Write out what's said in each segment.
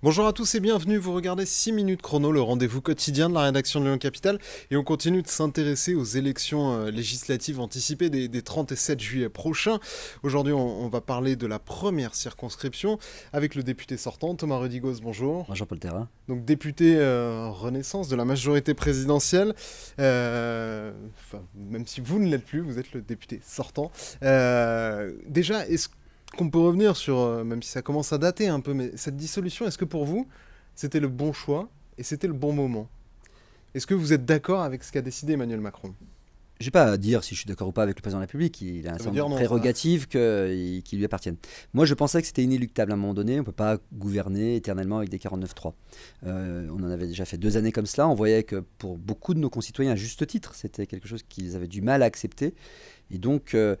Bonjour à tous et bienvenue, vous regardez 6 minutes chrono, le rendez-vous quotidien de la rédaction de Lyon Capital, et on continue de s'intéresser aux élections euh, législatives anticipées des, 37 juillet prochains. Aujourd'hui, on, va parler de la première circonscription avec le député sortant, Thomas Rudigoz, bonjour. Bonjour Paul Terrain. Donc député euh, Renaissance de la majorité présidentielle, euh, même si vous ne l'êtes plus, vous êtes le député sortant. déjà, est-ce que qu'on peut revenir sur, euh, même si ça commence à dater un peu, mais cette dissolution, est-ce que pour vous, c'était le bon choix et c'était le bon moment Est-ce que vous êtes d'accord avec ce qu'a décidé Emmanuel Macron je n'ai pas à dire si je suis d'accord ou pas avec le président de la République. Il a un certain nombre de prérogatives qui lui appartiennent. Moi, je pensais que c'était inéluctable à un moment donné. On ne peut pas gouverner éternellement avec des 49-3. Euh, on en avait déjà fait deux années comme cela. On voyait que pour beaucoup de nos concitoyens, à juste titre, c'était quelque chose qu'ils avaient du mal à accepter. Et donc, euh,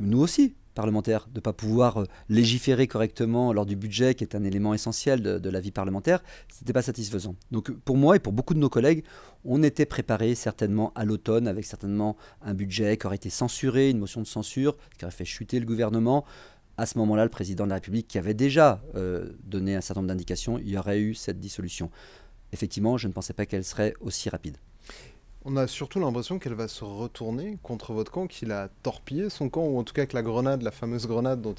nous aussi, parlementaire, de ne pas pouvoir euh, légiférer correctement lors du budget, qui est un élément essentiel de, la vie parlementaire, ce n'était pas satisfaisant. Donc euh, pour moi et pour beaucoup de nos collègues, on était préparé certainement à l'automne, avec certainement un budget qui aurait été censuré, une motion de censure, qui aurait fait chuter le gouvernement. À ce moment-là, le président de la République, qui avait déjà euh, donné un certain nombre d'indications, il y aurait eu cette dissolution. Effectivement, je ne pensais pas qu'elle serait aussi rapide. On a surtout l'impression qu'elle va se retourner contre votre camp, qu'il a torpillé son camp, ou en tout cas que la grenade, la fameuse grenade dont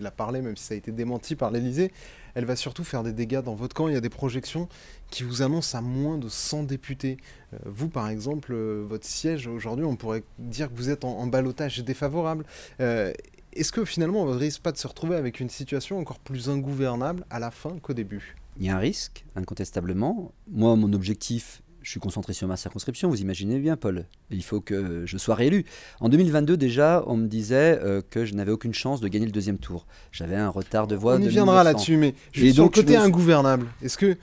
il, a parlé, même si ça a été démenti par l'Elysée, elle va surtout faire des dégâts dans votre camp. Il y a des projections qui vous annoncent à moins de 100 députés. Euh, vous, par exemple, euh, votre siège aujourd'hui, on pourrait dire que vous êtes en, ballottage défavorable. Euh, est-ce que finalement, on ne risque pas de se retrouver avec une situation encore plus ingouvernable à la fin qu'au début il y a un risque, incontestablement. Moi, mon objectif, je suis concentré sur ma circonscription, vous imaginez bien, Paul. Il faut que je sois réélu. En 2022, déjà, on me disait euh, que je n'avais aucune chance de gagner le deuxième tour. J'avais un retard de voix. On y viendra là-dessus, mais je, donc, le côté ingouvernable, est-ce que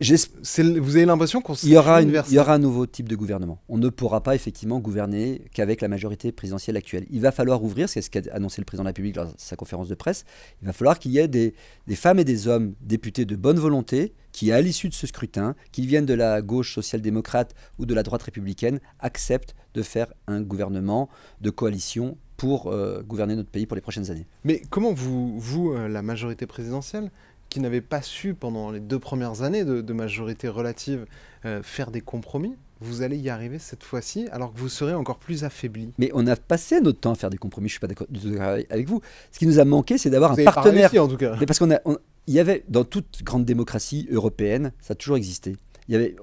vous avez l'impression qu'on il y aura Il y aura un nouveau type de gouvernement. On ne pourra pas effectivement gouverner qu'avec la majorité présidentielle actuelle. Il va falloir ouvrir, c'est ce qu'a annoncé le président de la République lors de sa conférence de presse, il va falloir qu'il y ait des, femmes et des hommes députés de bonne volonté qui, à l'issue de ce scrutin, qu'ils viennent de la gauche social-démocrate ou de la droite républicaine, acceptent de faire un gouvernement de coalition pour euh, gouverner notre pays pour les prochaines années. Mais comment vous, vous euh, la majorité présidentielle, qui n'avait pas su pendant les deux premières années de, majorité relative euh, faire des compromis, vous allez y arriver cette fois-ci, alors que vous serez encore plus affaibli. Mais on a passé notre temps à faire des compromis, je ne suis pas d'accord avec vous. Ce qui nous a manqué, c'est d'avoir un partenaire. Réussi, en tout cas. parce qu'on il y avait dans toute grande démocratie européenne, ça a toujours existé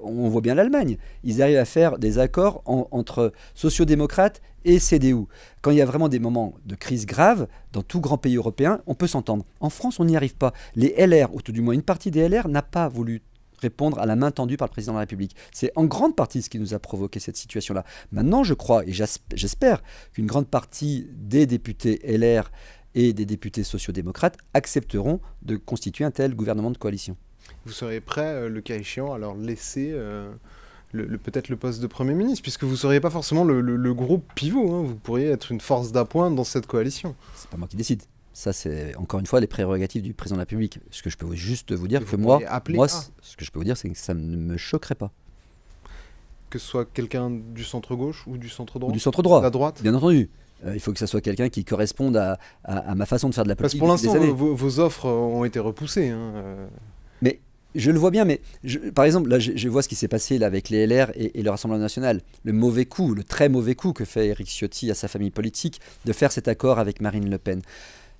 on voit bien l'Allemagne, ils arrivent à faire des accords entre sociodémocrates et CDU. Quand il y a vraiment des moments de crise grave, dans tout grand pays européen, on peut s'entendre. En France, on n'y arrive pas. Les LR, ou tout du moins une partie des LR, n'a pas voulu répondre à la main tendue par le président de la République. C'est en grande partie ce qui nous a provoqué cette situation-là. Maintenant, je crois et j'espère qu'une grande partie des députés LR et des députés sociodémocrates accepteront de constituer un tel gouvernement de coalition vous serez prêt, euh, le cas échéant, à leur laisser euh, le, peut-être le poste de Premier ministre, puisque vous ne seriez pas forcément le, groupe pivot, hein. vous pourriez être une force d'appoint dans cette coalition. C'est pas moi qui décide. Ça, c'est encore une fois les prérogatives du président de la République. Ce que je peux juste vous dire, que, moi, ce que je peux vous dire, c'est que ça ne me choquerait pas. Que ce soit quelqu'un du centre-gauche ou du centre-droit Du centre-droit. La droite Bien entendu. Euh, il faut que ça soit quelqu'un qui corresponde à, ma façon de faire de la politique. Parce pour l'instant, vos, offres ont été repoussées. Hein je le vois bien, mais par exemple, là, je, vois ce qui s'est passé avec les LR et, et, le Rassemblement national. Le mauvais coup, le très mauvais coup que fait Éric Ciotti à sa famille politique de faire cet accord avec Marine Le Pen.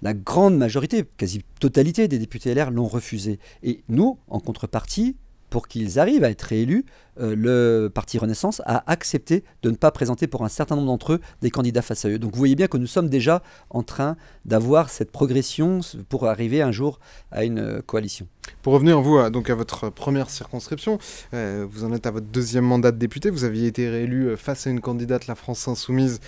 La grande majorité, quasi totalité des députés LR l'ont refusé. Et nous, en contrepartie, pour qu'ils arrivent à être réélus, euh, le parti Renaissance a accepté de ne pas présenter pour un certain nombre d'entre eux des candidats face à eux. Donc vous voyez bien que nous sommes déjà en train d'avoir cette progression pour arriver un jour à une euh, coalition. Pour revenir vous à, donc à votre première circonscription, euh, vous en êtes à votre deuxième mandat de député. Vous aviez été réélu face à une candidate, la France Insoumise,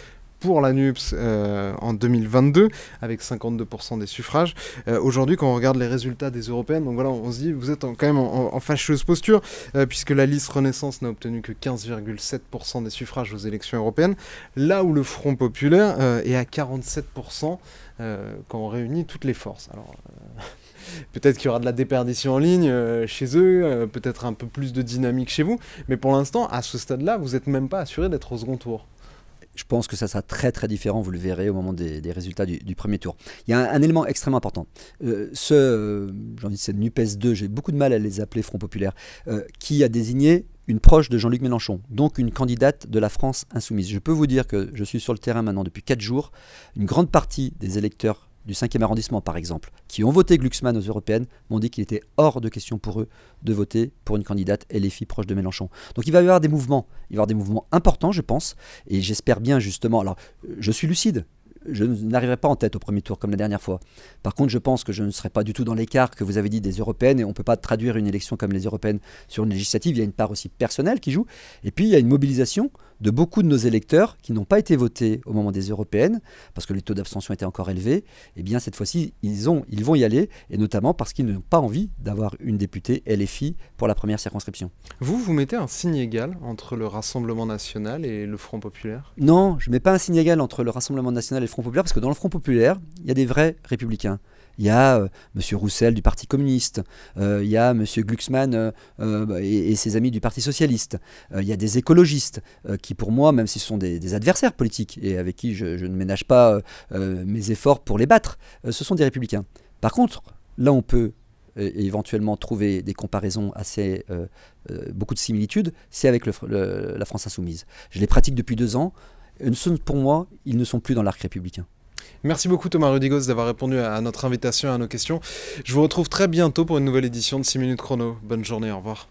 pour la NUPS euh, en 2022 avec 52% des suffrages. Euh, aujourd'hui, quand on regarde les résultats des européennes, donc voilà, on se dit vous êtes quand même en, fâcheuse posture euh, puisque la liste Renaissance n'a obtenu que 15,7% des suffrages aux élections européennes, là où le Front populaire est à 47% quand on réunit toutes les forces. Alors peut-être qu'il y aura de la déperdition en ligne chez eux, peut-être un peu plus de dynamique chez vous, mais pour l'instant, à ce stade-là, vous n'êtes même pas assuré d'être au second tour je pense que ça sera très très différent, vous le verrez au moment des, résultats du, premier tour. Il y a un, élément extrêmement important. Euh, ce, euh, j'ai NUPES 2, j'ai beaucoup de mal à les appeler Front Populaire, euh, qui a désigné une proche de Jean-Luc Mélenchon, donc une candidate de la France insoumise. Je peux vous dire que je suis sur le terrain maintenant depuis 4 jours. Une grande partie des électeurs du 5e arrondissement, par exemple, qui ont voté Glucksmann aux européennes, m'ont dit qu'il était hors de question pour eux de voter pour une candidate et les LFI proche de Mélenchon. Donc il va y avoir des mouvements, il va y avoir des mouvements importants, je pense, et j'espère bien justement. Alors, je suis lucide. Je n'arriverai pas en tête au premier tour comme la dernière fois. Par contre, je pense que je ne serai pas du tout dans l'écart que vous avez dit des européennes et on ne peut pas traduire une élection comme les européennes sur une législative. Il y a une part aussi personnelle qui joue. Et puis, il y a une mobilisation de beaucoup de nos électeurs qui n'ont pas été votés au moment des européennes, parce que les taux d'abstention étaient encore élevés, eh bien cette fois-ci, ils, ils vont y aller, et notamment parce qu'ils n'ont pas envie d'avoir une députée LFI pour la première circonscription. Vous, vous mettez un signe égal entre le Rassemblement national et le Front populaire Non, je ne mets pas un signe égal entre le Rassemblement national et le Front populaire, parce que dans le Front populaire, il y a des vrais républicains il y a euh, M. Roussel du Parti communiste, euh, il y a M. Glucksmann euh, bah, et, ses amis du Parti socialiste, il y a des écologistes qui, pour moi, même s'ils sont des, adversaires politiques et avec qui je, ne ménage pas mes efforts pour les battre, ce sont des républicains. Par contre, là, on peut éventuellement trouver des comparaisons assez beaucoup de similitudes, c'est avec la France insoumise. Je les pratique depuis deux ans. Pour moi, ils ne sont plus dans l'arc républicain. Merci beaucoup Thomas Rudigos d'avoir répondu à notre invitation et à nos questions. Je vous retrouve très bientôt pour une nouvelle édition de 6 minutes chrono. Bonne journée, au revoir.